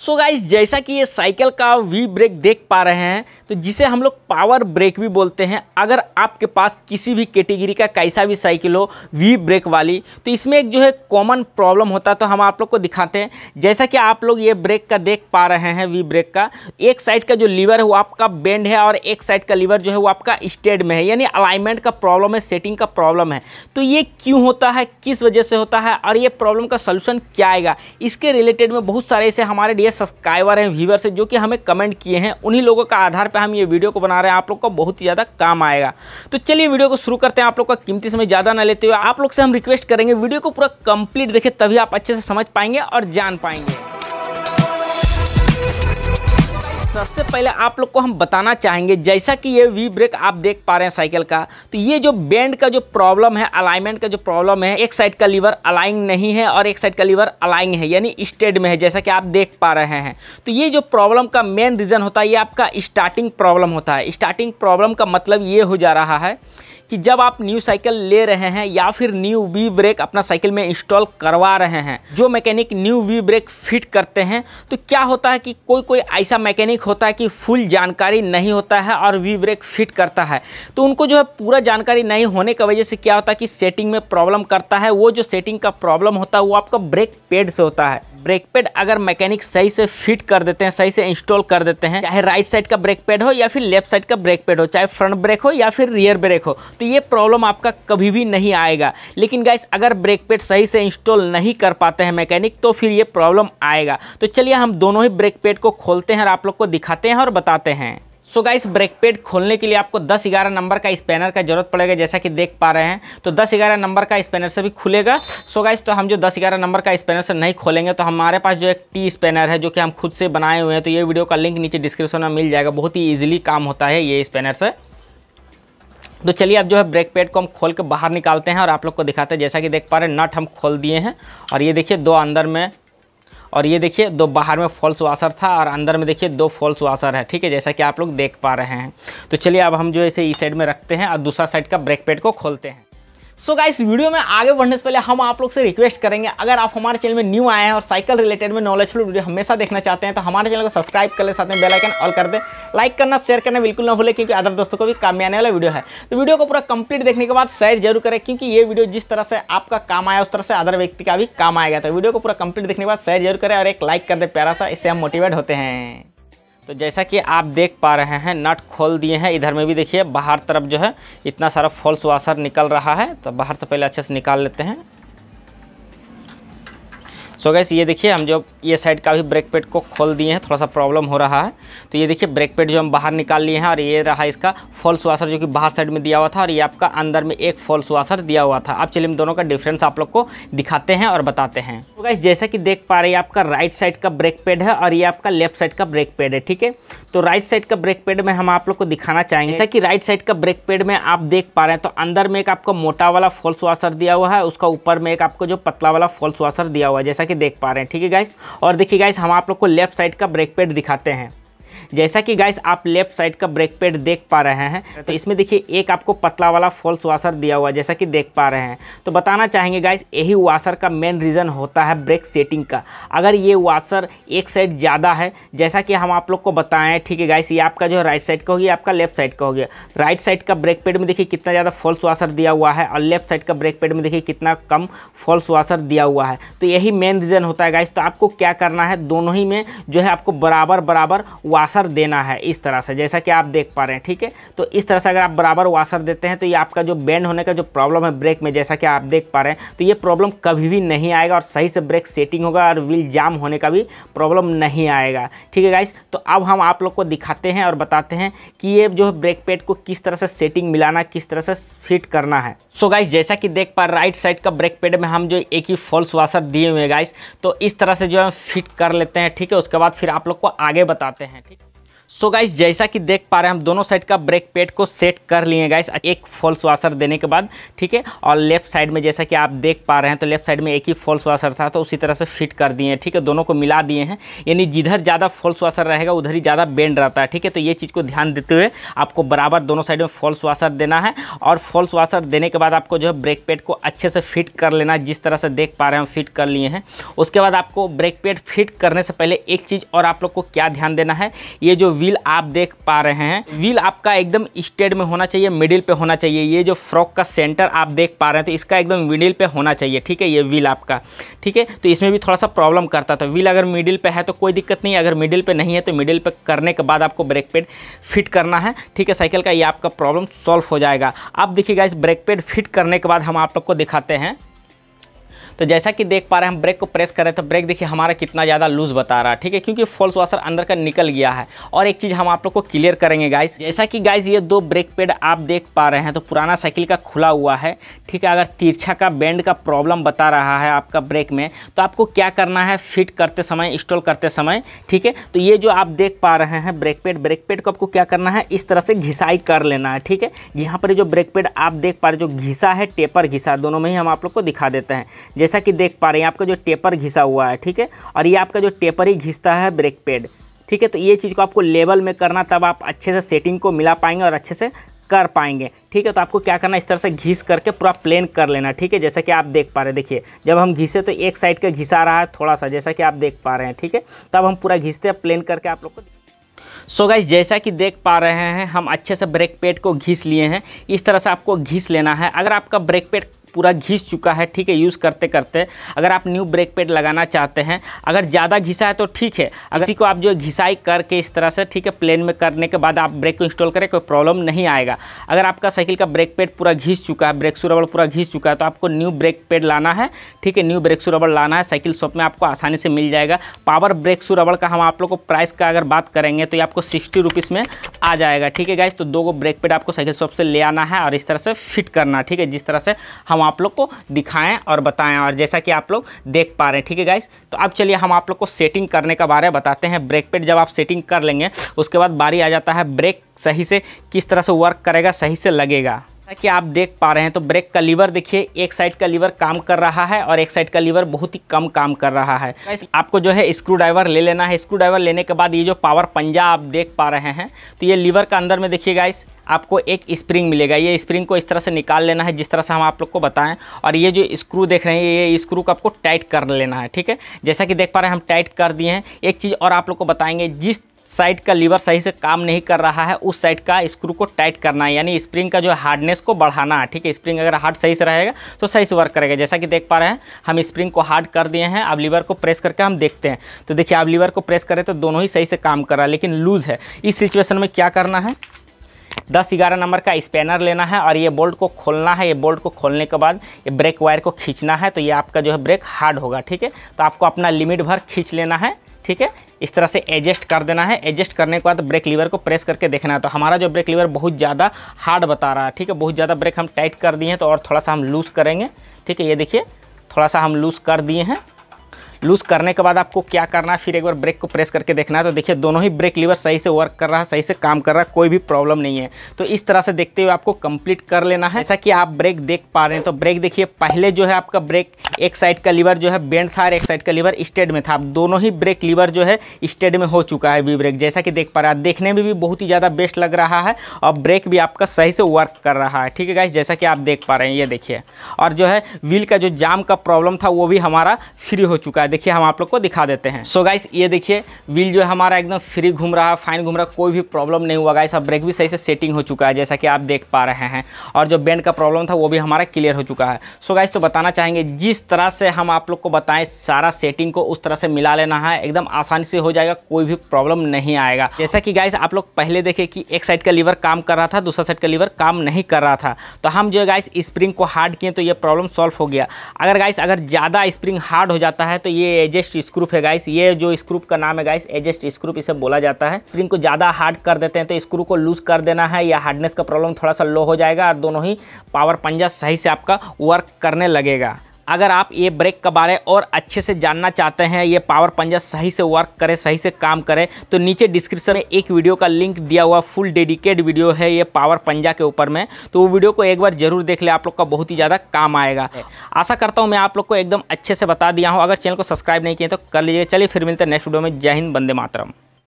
सो so guys जैसा कि ये साइकिल का वी ब्रेक देख पा रहे हैं तो जिसे हम लोग पावर ब्रेक भी बोलते हैं अगर आपके पास किसी भी कैटेगरी का कैसा भी साइकिल हो वी ब्रेक वाली तो इसमें एक जो है कॉमन प्रॉब्लम होता है तो हम आप लोग को दिखाते हैं जैसा कि आप लोग ये ब्रेक का देख पा रहे हैं वी ब्रेक का एक साइड का जो लीवर है वो आपका बेंड है और एक साइड का लीवर जो है वो आपका स्टेड में है यानी अलाइनमेंट का प्रॉब्लम है सेटिंग का प्रॉब्लम है तो ये क्यों होता है किस वजह से होता है और ये प्रॉब्लम का सोल्यूशन क्या आएगा इसके रिलेटेड में बहुत सारे ऐसे हमारे डी सब्सक्राइबर हैं व्यूवर्स हैं जो कि हमें कमेंट किए हैं उन्हीं लोगों का आधार पर हम ये वीडियो को बना रहे हैं आप लोग का बहुत ही ज़्यादा काम आएगा तो चलिए वीडियो को शुरू करते हैं आप लोग का कीमती समय ज़्यादा ना लेते हुए आप लोग से हम रिक्वेस्ट करेंगे वीडियो को पूरा कंप्लीट देखें तभी आप अच्छे से समझ पाएंगे और जान पाएंगे सबसे पहले आप लोग को हम बताना चाहेंगे जैसा कि ये वी ब्रेक आप देख पा रहे हैं साइकिल का तो ये जो बैंड का जो प्रॉब्लम है अलाइनमेंट का जो प्रॉब्लम है एक साइड का लीवर अलाइंग नहीं है और एक साइड का लीवर अलाइंग है यानी स्टेड में है जैसा कि आप देख पा रहे हैं तो ये जो प्रॉब्लम का मेन रीज़न होता है ये आपका स्टार्टिंग प्रॉब्लम होता है स्टार्टिंग प्रॉब्लम का मतलब ये हो जा रहा है कि जब आप न्यू साइकिल ले रहे हैं या फिर न्यू वी ब्रेक अपना साइकिल में इंस्टॉल करवा रहे हैं जो mechanic new V brake fit करते हैं तो क्या होता है कि कोई कोई ऐसा मैकेनिक होता है कि फुल जानकारी नहीं होता है और वी ब्रेक फिट करता है तो उनको जो है पूरा जानकारी नहीं होने की वजह से क्या होता है कि सेटिंग में प्रॉब्लम करता है वो जो सेटिंग का प्रॉब्लम होता है वो आपका ब्रेक पेड से होता है ब्रेक पेड अगर मैकेनिक सही से फिट कर देते हैं सही से इंस्टॉल कर देते हैं चाहे राइट साइड का ब्रेक पेड हो या फिर लेफ्ट साइड का ब्रेक पेड हो चाहे फ्रंट ब्रेक हो या फिर रियर ब्रेक हो तो ये प्रॉब्लम आपका कभी भी नहीं आएगा लेकिन गाइस अगर ब्रेक पेड सही से इंस्टॉल नहीं कर पाते हैं मैकेनिक तो फिर ये प्रॉब्लम आएगा तो चलिए हम दोनों ही ब्रेक पेड को खोलते हैं और आप लोग को दिखाते हैं और बताते हैं सो गाइस ब्रेक पेड खोलने के लिए आपको 10 11 नंबर का स्पैनर का जरूरत पड़ेगा जैसा कि देख पा रहे हैं तो 10 11 नंबर का स्पैनर से भी खुलेगा सो गाइस तो हम जो 10 11 नंबर का स्पैनर से नहीं खोलेंगे तो हमारे पास जो एक टी स्पैनर है जो कि हम खुद से बनाए हुए हैं तो ये वीडियो का लिंक नीचे डिस्क्रिप्शन में मिल जाएगा बहुत ही ईजिली काम होता है ये स्पैनर से तो चलिए अब जो है ब्रेक पैड को हम खोल के बाहर निकालते हैं और आप लोग को दिखाते हैं जैसा कि देख पा रहे हैं नट हम खोल दिए हैं और ये देखिए दो अंदर में और ये देखिए दो बाहर में फॉल्स वाशर था और अंदर में देखिए दो फॉल्स वाशर है ठीक है जैसा कि आप लोग देख पा रहे हैं तो चलिए अब हम जो है इसे इस e साइड में रखते हैं और दूसरा साइड का ब्रेक पैड को खोलते हैं सो so गाइस वीडियो में आगे बढ़ने से पहले हम आप लोग से रिक्वेस्ट करेंगे अगर आप हमारे चैनल में न्यू आए हैं और साइकिल रिलेटेड में नॉलेज वीडियो हमेशा देखना चाहते हैं तो हमारे चैनल को सब्सक्राइब कर ले साथ में बेल आइकन ऑल कर दे लाइक करना शेयर करना बिल्कुल ना भूले क्योंकि अदर दोस्तों को भी काम में आने वाला वीडियो है तो वीडियो को पूरा कंप्लीट देखने के बाद शेयर जरूर करें क्योंकि ये वीडियो जिस तरह से आपका काम आया उस तरह से अदर व्यक्ति का भी काम आएगा तो वीडियो को पूरा कंप्लीट देखने के बाद शेयर जरूर करें और एक लाइक कर दे प्यारा सा इससे हम मोटिवेट होते हैं तो जैसा कि आप देख पा रहे हैं नट खोल दिए हैं इधर में भी देखिए बाहर तरफ जो है इतना सारा फॉल्स वाशर निकल रहा है तो बाहर से पहले अच्छे से निकाल लेते हैं सो so गैस ये देखिए हम जो ये साइड का भी ब्रेक पेड को खोल दिए हैं थोड़ा सा प्रॉब्लम हो रहा है तो ये देखिए ब्रेक पेड जो हम बाहर निकाल लिए हैं और ये रहा इसका फॉल्स वाशर जो कि बाहर साइड में दिया हुआ था और ये आपका अंदर में एक फॉल्स वाशर दिया हुआ था अब चलिए हम दोनों का डिफरेंस आप लोग को दिखाते हैं और बताते हैं तो गैस जैसा कि देख पा रहे आपका राइट साइड का ब्रेक पेड है और ये आपका लेफ्ट साइड का ब्रेक पेड है ठीक है तो राइट साइड का ब्रेक पेड में हम आप लोग को दिखाना चाहेंगे जैसा कि राइट साइड का ब्रेक पेड में आप देख पा रहे हैं तो अंदर में एक आपका मोटा वाला फॉल्स वाशर दिया हुआ है उसका ऊपर में एक आपको जो पतला वाला फॉल्स वाशर दिया हुआ है जैसा करके देख पा रहे हैं ठीक है गाइस और देखिए गाइस हम आप लोग को लेफ्ट साइड का ब्रेक पैड दिखाते हैं जैसा कि गाइस आप लेफ्ट साइड का ब्रेक पेड देख पा रहे हैं तो इसमें देखिए एक आपको पतला वाला फॉल्स वाशर दिया हुआ है जैसा कि देख पा रहे हैं तो बताना चाहेंगे गाइस यही वाशर का मेन रीज़न होता है ब्रेक सेटिंग का अगर ये वाशर एक साइड ज़्यादा है जैसा कि हम आप लोग को बताएं ठीक है गाइस ये आपका जो राइट साइड का होगी आपका लेफ्ट साइड का हो गया राइट साइड का ब्रेक पेड में देखिए कितना ज़्यादा फॉल्स वाशर दिया हुआ है और लेफ्ट साइड का ब्रेक पेड में देखिए कितना कम फॉल्स वाशर दिया हुआ है तो यही मेन रीज़न होता है गाइस तो आपको क्या करना है दोनों ही में जो है आपको बराबर बराबर वाशर वाशर देना है इस तरह से जैसा कि आप देख पा रहे हैं ठीक है तो इस तरह से अगर आप बराबर वाशर देते हैं तो ये आपका जो बैंड होने का जो प्रॉब्लम है ब्रेक में जैसा कि आप देख पा रहे हैं तो ये प्रॉब्लम कभी भी नहीं आएगा और सही से ब्रेक सेटिंग होगा और व्हील जाम होने का भी प्रॉब्लम नहीं आएगा ठीक है गाइस तो अब हम आप लोग को दिखाते हैं और बताते हैं कि ये जो ब्रेक पैड को किस तरह से सेटिंग मिलाना किस तरह से फिट करना है सो so गाइस जैसा कि देख पा राइट साइड का ब्रेक पैड में हम जो एक ही फॉल्स वाशर दिए हुए गाइस तो इस तरह से जो है फिट कर लेते हैं ठीक है उसके बाद फिर आप लोग को आगे बताते हैं ठीक सो so गाइस जैसा कि देख पा रहे हैं हम दोनों साइड का ब्रेक पेड को सेट कर लिए गाइस एक फॉल्स वाशर देने के बाद ठीक है और लेफ्ट साइड में जैसा कि आप देख पा रहे हैं तो लेफ्ट साइड में एक ही फॉल्स वाशर था तो उसी तरह से फिट कर दिए हैं ठीक है दोनों को मिला दिए हैं यानी जिधर ज़्यादा फॉल्स वाशर रहेगा उधर ही ज़्यादा बेंड रहता है ठीक है तो ये चीज़ को ध्यान देते हुए आपको बराबर दोनों साइड में फॉल्स वाशर देना है और फॉल्स वाशर देने के बाद आपको जो है ब्रेक पेड को अच्छे से फिट कर लेना है जिस तरह से देख पा रहे हैं हम फिट कर लिए हैं उसके बाद आपको ब्रेक पेड फिट करने से पहले एक चीज़ और आप लोग को क्या ध्यान देना है ये जो व्हील आप देख पा रहे हैं व्हील आपका एकदम स्टेड में होना चाहिए मिडिल पे होना चाहिए ये जो फ्रॉक का सेंटर आप देख पा रहे हैं तो इसका एकदम मिडिल पे होना चाहिए ठीक है ये व्हील आपका ठीक है तो इसमें भी थोड़ा सा प्रॉब्लम करता था व्हील अगर मिडिल पे है तो कोई दिक्कत नहीं अगर मिडिल पे नहीं है तो मिडिल पे करने के बाद आपको ब्रेक पेड फिट करना है ठीक है साइकिल का ये आपका प्रॉब्लम सॉल्व हो जाएगा अब देखिएगा इस ब्रेक पेड फिट करने के बाद हम आप लोग को दिखाते हैं तो जैसा कि देख पा रहे हैं हम ब्रेक को प्रेस कर रहे तो ब्रेक देखिए हमारा कितना ज़्यादा लूज़ बता रहा है ठीक है क्योंकि फॉल्स वाशर अंदर का निकल गया है और एक चीज़ हम आप लोग को क्लियर करेंगे गाइस जैसा कि गाइस ये दो ब्रेक पेड आप देख पा रहे हैं तो पुराना साइकिल का खुला हुआ है ठीक है अगर तिरछा का बैंड का प्रॉब्लम बता रहा है आपका ब्रेक में तो आपको क्या करना है फिट करते समय इंस्टॉल करते समय ठीक है तो ये जो आप देख पा रहे हैं ब्रेक पेड ब्रेक पेड को आपको क्या करना है इस तरह से घिसाई कर लेना है ठीक है यहाँ पर जो ब्रेक पेड आप देख पा रहे जो घिसा है टेपर घिसा दोनों में ही हम आप लोग को दिखा देते हैं जैसे जैसा कि देख पा रहे हैं आपका जो टेपर घिसा हुआ है ठीक है और ये आपका जो टेपर ही घिसता है ब्रेक पेड ठीक है तो ये चीज़ को आपको लेवल में करना तब आप अच्छे से सेटिंग को मिला पाएंगे और अच्छे से कर पाएंगे ठीक है तो आपको क्या करना इस तरह से घिस करके पूरा प्लेन कर लेना ठीक है जैसा कि आप देख पा रहे हैं देखिए जब हम घिसे तो एक साइड का घिसा रहा है थोड़ा सा जैसा कि आप देख पा रहे हैं ठीक है तब हम पूरा घिसते हैं प्लेन करके आप लोग को सो so गाइज जैसा कि देख पा रहे हैं हम अच्छे से ब्रेक पेड को घिस लिए हैं इस तरह से आपको घिस लेना है अगर आपका ब्रेक पेड पूरा घिस चुका है ठीक है यूज़ करते करते अगर आप न्यू ब्रेक पेड लगाना चाहते हैं अगर ज़्यादा घिसा है तो ठीक है अगर इसी को आप जो घिसाई करके इस तरह से ठीक है प्लेन में करने के बाद आप ब्रेक को इंस्टॉल करें कोई प्रॉब्लम नहीं आएगा अगर आपका साइकिल का ब्रेक पेड पूरा घिस चुका है ब्रेक सुरबल पूरा घिस चुका है तो आपको न्यू ब्रेक पेड लाना है ठीक है न्यू ब्रेक सुरबल लाना है साइकिल शॉप में आपको आसानी से मिल जाएगा पावर ब्रेक सुरबल का हम आप लोग को प्राइस का अगर बात करेंगे तो ये आपको सिक्सटी रुपीज़ में आ जाएगा ठीक है गाइज तो दो ब्रेक पेड आपको साइकिल शॉप से ले आना है और इस तरह से फिट करना ठीक है जिस तरह से हम हम आप लोग को दिखाएं और बताएं और जैसा कि आप लोग देख पा रहे हैं ठीक है गाइस तो अब चलिए हम आप लोग को सेटिंग करने का बारे में बताते हैं ब्रेक पेड जब आप सेटिंग कर लेंगे उसके बाद बारी आ जाता है ब्रेक सही से किस तरह से वर्क करेगा सही से लगेगा कि आप देख पा रहे हैं तो ब्रेक का लीवर देखिए एक साइड का लीवर काम कर रहा है और एक साइड का लीवर बहुत ही कम काम कर रहा है आपको जो है स्क्रू ड्राइवर ले लेना है स्क्रू ड्राइवर लेने के बाद ये जो पावर पंजा आप देख पा रहे हैं तो ये लीवर का अंदर में देखिए गाइस आपको एक स्प्रिंग मिलेगा ये स्प्रिंग को इस तरह से निकाल लेना है जिस तरह से हम आप लोग को बताएं और ये जो स्क्रू देख रहे हैं ये स्क्रू को आपको टाइट कर लेना है ठीक है जैसा कि देख पा रहे हैं हम टाइट कर दिए हैं एक चीज़ और आप लोग को बताएंगे जिस साइड का लीवर सही से काम नहीं कर रहा है उस साइड का स्क्रू को टाइट करना है यानी स्प्रिंग का जो हार्डनेस को बढ़ाना है ठीक है स्प्रिंग अगर हार्ड सही से रहेगा तो सही से वर्क करेगा जैसा कि देख पा रहे हैं हम स्प्रिंग को हार्ड कर दिए हैं अब लीवर को प्रेस करके हम देखते हैं तो देखिए आप लीवर को प्रेस करें तो दोनों ही सही से काम कर रहा है लेकिन लूज़ है इस सिचुएसन में क्या करना है दस ग्यारह नंबर का स्पैनर लेना है और ये बोल्ट को खोलना है ये बोल्ट को खोलने के बाद ये ब्रेक वायर को खींचना है तो ये आपका जो है ब्रेक हार्ड होगा ठीक है तो आपको अपना लिमिट भर खींच लेना है ठीक है इस तरह से एडजस्ट कर देना है एडजस्ट करने के बाद ब्रेक लीवर को प्रेस करके देखना है तो हमारा जो ब्रेक लीवर बहुत ज़्यादा हार्ड बता रहा है ठीक है बहुत ज़्यादा ब्रेक हम टाइट कर दिए हैं तो और थोड़ा सा हम लूज़ करेंगे ठीक है ये देखिए थोड़ा सा हम लूज़ कर दिए हैं लूज़ करने के बाद आपको क्या करना है फिर एक बार ब्रेक को प्रेस करके देखना है तो देखिए दोनों ही ब्रेक लीवर सही से वर्क कर रहा है सही से काम कर रहा है कोई भी प्रॉब्लम नहीं है तो इस तरह से देखते हुए आपको कंप्लीट कर लेना है जैसा कि आप ब्रेक देख पा रहे हैं तो ब्रेक देखिए पहले जो है आपका ब्रेक एक साइड का लीवर जो है बेंड था और एक साइड का लीवर स्टेड में था अब दोनों ही ब्रेक लीवर जो है स्टेड में हो चुका है वी ब्रेक जैसा कि देख पा रहा है देखने में भी बहुत ही ज़्यादा बेस्ट लग रहा है और ब्रेक भी आपका सही से वर्क कर रहा है ठीक है गाइज जैसा कि आप देख पा रहे हैं ये देखिए और जो है व्हील का जो जाम का प्रॉब्लम था वो भी हमारा फ्री हो चुका है देखिए हम आप लोग को दिखा देते हैं सो so गाइस ये देखिए व्हील जो है हमारा एकदम फ्री घूम रहा है फाइन घूम रहा है कोई भी प्रॉब्लम नहीं हुआ गाइस अब ब्रेक भी सही से सेटिंग हो चुका है जैसा कि आप देख पा रहे हैं और जो बैंड का प्रॉब्लम था वो भी हमारा क्लियर हो चुका है सो so गाइस तो बताना चाहेंगे जिस तरह से हम आप लोग को बताएं सारा सेटिंग को उस तरह से मिला लेना है एकदम आसानी से हो जाएगा कोई भी प्रॉब्लम नहीं आएगा जैसा कि गाइस आप लोग पहले देखे कि एक साइड का लीवर काम कर रहा था दूसरा साइड का लीवर काम नहीं कर रहा था तो हम जो गाइस स्प्रिंग को हार्ड किए तो ये प्रॉब्लम सॉल्व हो गया अगर गाइस अगर ज़्यादा स्प्रिंग हार्ड हो जाता है तो ये एडजस्ट स्क्रूप है गाइस ये जो स्क्रूप का नाम है गाइस एडजस्ट स्क्रूप इसे बोला जाता है स्प्रिंग को ज़्यादा हार्ड कर देते हैं तो स्क्रू को लूज़ कर देना है या हार्डनेस का प्रॉब्लम थोड़ा सा लो हो जाएगा और दोनों ही पावर पंजा सही से आपका वर्क करने लगेगा अगर आप ये ब्रेक के बारे और अच्छे से जानना चाहते हैं ये पावर पंजा सही से वर्क करे सही से काम करे तो नीचे डिस्क्रिप्शन में एक वीडियो का लिंक दिया हुआ फुल डेडिकेट वीडियो है ये पावर पंजा के ऊपर में तो वो वीडियो को एक बार जरूर देख ले आप लोग का बहुत ही ज़्यादा काम आएगा हाँ। आशा करता हूँ मैं आप लोग को एकदम अच्छे से बता दिया हूँ अगर चैनल को सब्सक्राइब नहीं किया तो कर लीजिए चलिए फिर मिलते हैं नेक्स्ट वीडियो में जय हिंद बंदे मातरम